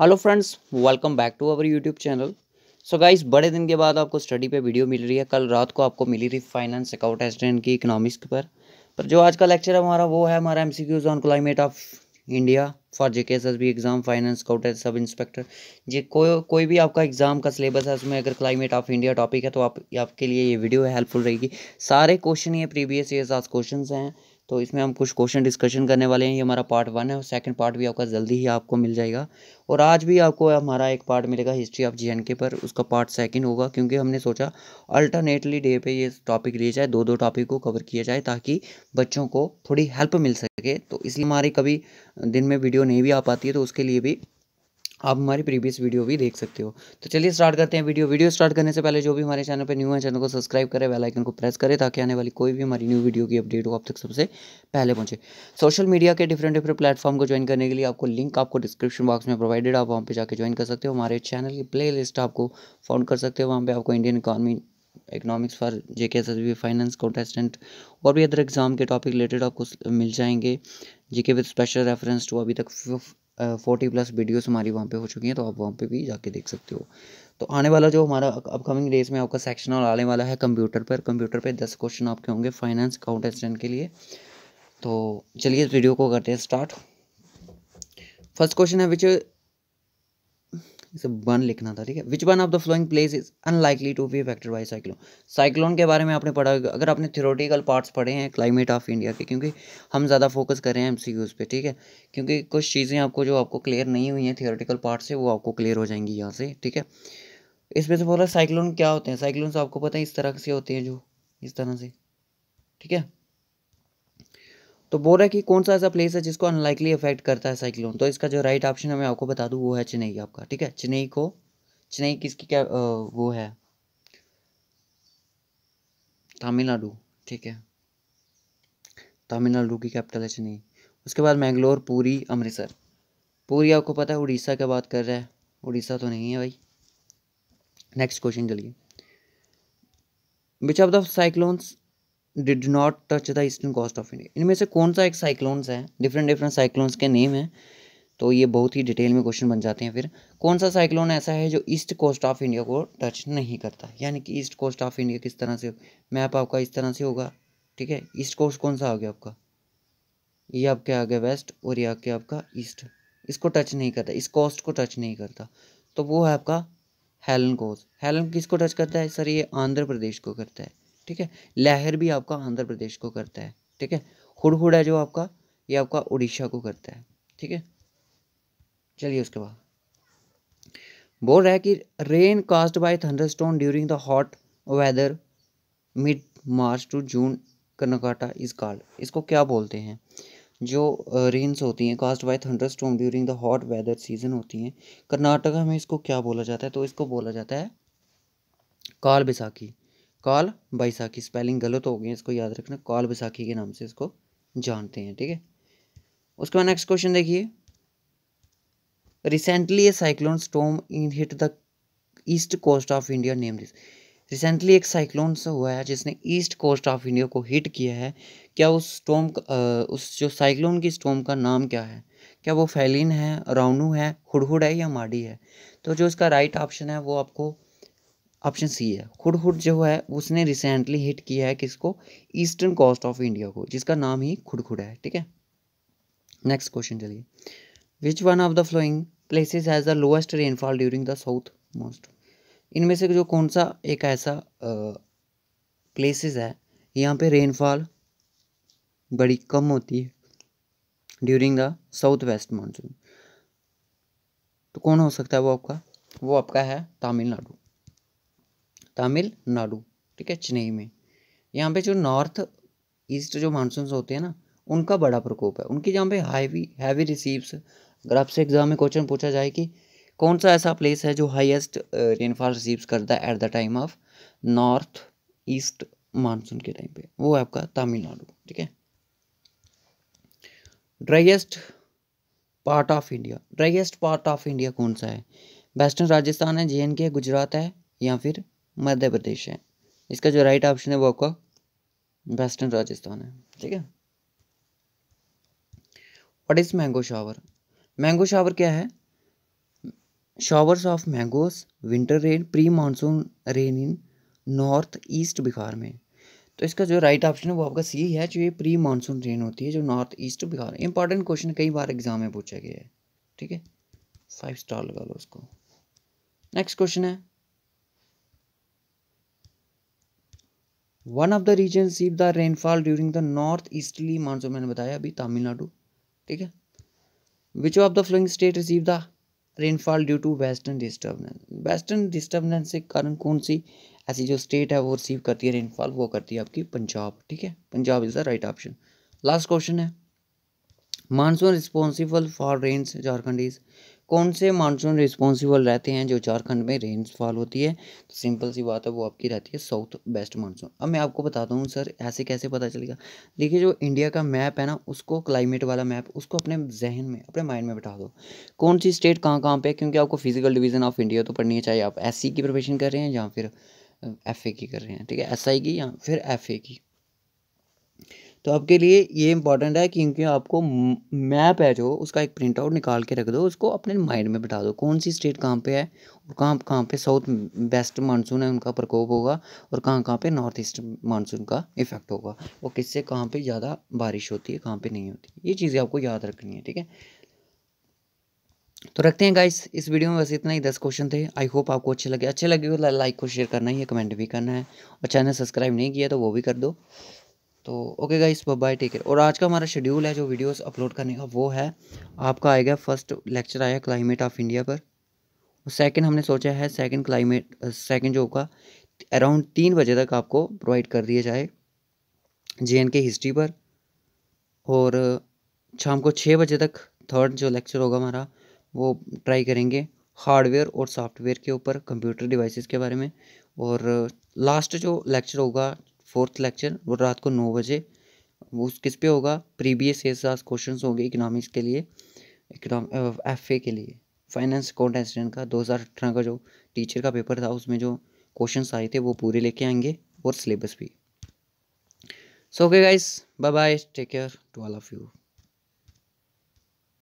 hello friends welcome back to our YouTube channel so guys बड़े दिन के बाद आपको स्टडी पे वीडियो मिल रही है कल रात को आपको मिली थी फाइनेंस अकाउंट एस्टेंट की इकोनॉमिक्स पर पर जो आज का लेक्चर है हमारा वो है हमारा aim on climate of India for J K S S B exam finance account sub inspector जी कोई कोई भी आपका एग्ज़ाम का सिलेबस है उसमें अगर क्लाइमेट ऑफ इंडिया टॉपिक है तो आप आपके लिए ये वीडियो हेल्पफुल रहेगी सारे क्वेश्चन ये प्रीवियस ईयर आज क्वेश्चन हैं तो इसमें हम कुछ क्वेश्चन डिस्कशन करने वाले हैं ये हमारा पार्ट वन है और सेकंड पार्ट भी आपका जल्दी ही आपको मिल जाएगा और आज भी आपको हमारा एक पार्ट मिलेगा हिस्ट्री ऑफ जी के पर उसका पार्ट सेकंड होगा क्योंकि हमने सोचा अल्टरनेटली डे पे ये टॉपिक लिए जाए दो दो टॉपिक को कवर किया जाए ताकि बच्चों को थोड़ी हेल्प मिल सके तो इसलिए हमारी कभी दिन में वीडियो नहीं भी आ पाती है तो उसके लिए भी आप हमारी प्रीवियस वीडियो भी देख सकते हो तो चलिए स्टार्ट करते हैं वीडियो वीडियो स्टार्ट करने से पहले जो भी हमारे चैनल पर न्यू है चैनल को सब्सक्राइब करें बेल आइकन को प्रेस करें ताकि आने वाली कोई भी हमारी न्यू वीडियो की अपडेट हो आप तक सबसे पहले पहुंचे सोशल मीडिया के डिफरेंट डिफरेंट प्लेटफॉर्म को ज्वाइन करने के लिए आपको लिंक आपको डिस्क्रिप्शन बॉक्स में प्रोवाइडेड आप वहाँ पर जाकर ज्वाइन कर सकते हो हमारे चैनल की प्ले आपको फाउंड कर सकते हो वहाँ पर आपको Indian economy economics for J K S S B finance contestant और भी अदर एग्जाम के टॉपिक रिलेटेड आपको मिल जाएंगे जी के विद स्पेशल रेफरेंस टू अभी तक फोर्टी प्लस वीडियोस हमारी वहाँ पे हो चुकी हैं तो आप वहाँ पे भी जाके देख सकते हो तो आने वाला जो हमारा अपकमिंग डेज में आपका सेक्शन और आने वाला है कंप्यूटर पर कंप्यूटर पर दस क्वेश्चन आपके होंगे फाइनेंस अकाउंट के लिए तो चलिए इस वीडियो को करते हैं स्टार्ट फर्स्ट क्वेश्चन है विच इसे वन लिखना था ठीक है which one of the following place is unlikely to be affected by cyclone cyclone के बारे में आपने पढ़ा अगर आपने थ्योरेटिकल पार्ट्स पढ़े हैं क्लाइमेट ऑफ इंडिया के क्योंकि हम ज़्यादा फोकस कर रहे हैं एम पे ठीक है क्योंकि कुछ चीज़ें आपको जो आपको क्लियर नहीं हुई हैं थियोरटिकल पार्ट से वो आपको क्लियर हो जाएंगी यहाँ से ठीक है इसमें से बोला साइक्लोन क्या होते हैं साइक्लोन आपको पता है इस तरह से होते हैं जो इस तरह से ठीक है तो बोल रहा है कि कौन सा ऐसा प्लेस है जिसको अनलाइकली इफेक्ट करता है साइक्लोन तो इसका जो राइट ऑप्शन है मैं आपको बता दूँ वो है चेन्नई आपका ठीक है चेन्नई को चेन्नई किसकी क्या वो है तमिलनाडु ठीक है तमिलनाडु की कैपिटल है चेन्नई उसके बाद मैंगलोर पूरी अमृतसर पूरी आपको पता है उड़ीसा की बात कर रहा है उड़ीसा तो नहीं है भाई नेक्स्ट क्वेश्चन चलिए which of the cyclones did not touch the eastern coast of India इनमें से कौन सा एक साइक्लोन्स है डिफरेंट डिफरेंट साइक्लोन्स के नेम हैं तो ये बहुत ही डिटेल में क्वेश्चन बन जाते हैं फिर कौन सा साइक्लोन ऐसा है जो ईस्ट कोस्ट ऑफ इंडिया को टच नहीं करता यानी कि ईस्ट कोस्ट ऑफ इंडिया किस तरह से मैप आपका इस तरह से होगा ठीक है ईस्ट कोस्ट कौन सा आ गया आपका ये आपके आ गया वेस्ट और ये आपके आपका ईस्ट इसको टच नहीं करता इस कोस्ट को टच नहीं करता तो वो है आपका हेलन कोस्ट हेलन किसको टच करता है सर ये आंध्र प्रदेश को करता है ठीक है लहर भी आपका आंध्र प्रदेश को करता है ठीक है हुड़हुड़ा जो आपका ये आपका उड़ीसा को करता है ठीक है चलिए उसके बाद बोल रहा है कि rain caused by thunderstorm during the hot weather mid March to June Karnataka is called इसको क्या बोलते हैं जो रेन्स होती हैं caused by storm during the hot weather season होती हैं कर्नाटका में इसको क्या बोला जाता है तो इसको बोला जाता है काल बैसाखी कॉल बैसाखी स्पेलिंग गलत हो गई इसको याद रखना कॉल बैसाखी के नाम से इसको जानते हैं ठीक है उसके बाद नेक्स्ट क्वेश्चन देखिए recently a cyclone storm in hit the east coast of India name this recently एक साइक्लोन सा हुआ है जिसने ईस्ट कोस्ट ऑफ इंडिया को हिट किया है क्या उस स्टोम उस जो साइक्लोन की स्टोम का नाम क्या है क्या वो फैलिन है राउनू है हुडहुड है या माडी है तो जो इसका राइट ऑप्शन है वो आपको ऑप्शन सी है खुड़खुड़ जो है उसने रिसेंटली हिट किया है किसको ईस्टर्न कोस्ट ऑफ इंडिया को जिसका नाम ही खुडखुड है ठीक है नेक्स्ट क्वेश्चन चलिए which one of the following places has the lowest rainfall during the south most इनमें से जो कौन सा एक ऐसा प्लेसेस है यहाँ पे रेनफॉल बड़ी कम होती है during the south west monsoon तो कौन हो सकता है वो आपका वो आपका है तमिलनाडु तमिलनाडु ठीक है चेन्नई में यहाँ पे जो नॉर्थ ईस्ट जो मानसून होते हैं ना उनका बड़ा प्रकोप है उनकी जहाँ पे हाईवी हैवी रिसीव्स अगर आपसे एग्जाम में क्वेश्चन पूछा जाए कि कौन सा ऐसा प्लेस है जो हाईएस्ट रेनफॉल रिसीव्स करता है at the time of north east monsoon के टाइम पे वो है आपका तमिलनाडु ठीक है driest part of India driest part of India कौन सा है वेस्टर्न राजस्थान है जे गुजरात है या फिर मध्य प्रदेश है इसका जो राइट ऑप्शन है वो आपका वेस्टर्न राजस्थान है ठीक है what is mango shower mango shower क्या है showers of mangoes winter rain pre monsoon rain in north east Bihar में तो इसका जो राइट right ऑप्शन है वो आपका सी है जो ये प्री मानसून रेन होती है जो north east Bihar important question कई बार एग्जाम में पूछा गया है ठीक है फाइव स्टार लगा लो उसको नेक्स्ट क्वेश्चन है one of the region receive the rainfall during the north easterly monsoon मैंने बताया अभी तमिलनाडु ठीक है which of the following state receive the rainfall due to western disturbance western disturbance के कारण कौन सी ऐसी जो स्टेट है वो रिसीव करती है रेनफॉल वो करती है आपकी पंजाब ठीक है Punjab is the right option last question है monsoon responsible for rains Jharkhand is कौन से मानसून रिस्पॉन्सिबल रहते हैं जो झारखंड में रेनफॉल होती है तो सिंपल सी बात है वो आपकी रहती है साउथ वेस्ट मानसून अब मैं आपको बताता हूँ सर ऐसे कैसे पता चलेगा देखिए जो इंडिया का मैप है ना उसको क्लाइमेट वाला मैप उसको अपने जहन में अपने माइंड में बैठा दो कौन सी स्टेट कहाँ कहाँ पर क्योंकि आपको फिजिकल डिवीजन ऑफ इंडिया तो पढ़नी है चाहे आप एस की प्रिपरेशन कर रहे हैं या फिर एफ की कर रहे हैं ठीक है एस की या फिर एफ की तो आपके लिए ये इंपॉर्टेंट है क्योंकि आपको मैप है जो उसका एक प्रिंट आउट निकाल के रख दो उसको अपने माइंड में बिठा दो कौन सी स्टेट कहाँ पे है और कहाँ कहाँ पे साउथ वेस्ट मानसून है उनका प्रकोप होगा और कहाँ कहाँ पे नॉर्थ ईस्ट मानसून का इफेक्ट होगा और किससे कहाँ पे ज़्यादा बारिश होती है कहाँ पे नहीं होती ये चीज़ें आपको याद रखनी है ठीक है तो रखते हैं गाइस इस वीडियो में बस इतना ही दस क्वेश्चन थे आई होप आपको अच्छे लगे अच्छे लगे तो लाइक को शेयर करना ही कमेंट भी करना है और चैनल सब्सक्राइब नहीं किया तो वो भी कर दो तो okay guys bye take care और आज का हमारा शेड्यूल है जो वीडियोस अपलोड करने का वो है आपका आएगा फर्स्ट लेक्चर आया क्लाइमेट ऑफ इंडिया पर सेकंड हमने सोचा है सेकंड क्लाइमेट सेकंड जो होगा अराउंड तीन बजे तक आपको प्रोवाइड कर दिया जाए जे के हिस्ट्री पर और शाम को छः बजे तक थर्ड जो लेक्चर होगा हमारा वो ट्राई करेंगे हार्डवेयर और सॉफ्टवेयर के ऊपर कंप्यूटर डिवाइसेस के बारे में और लास्ट जो लेक्चर होगा फोर्थ लेक्चर वो रात को नौ बजे वो किस पे होगा प्रीवियस ईयर साज क्वेश्चन होंगे इकनॉमिक्स के लिए एफ एफ के लिए फाइनेंस कॉन्टेस्टेंट का दो हज़ार अठारह का जो टीचर का पेपर था उसमें जो क्वेश्चन आए थे वो पूरे लेके आएंगे और सिलेबस भी so okay guys bye bye take care to all of you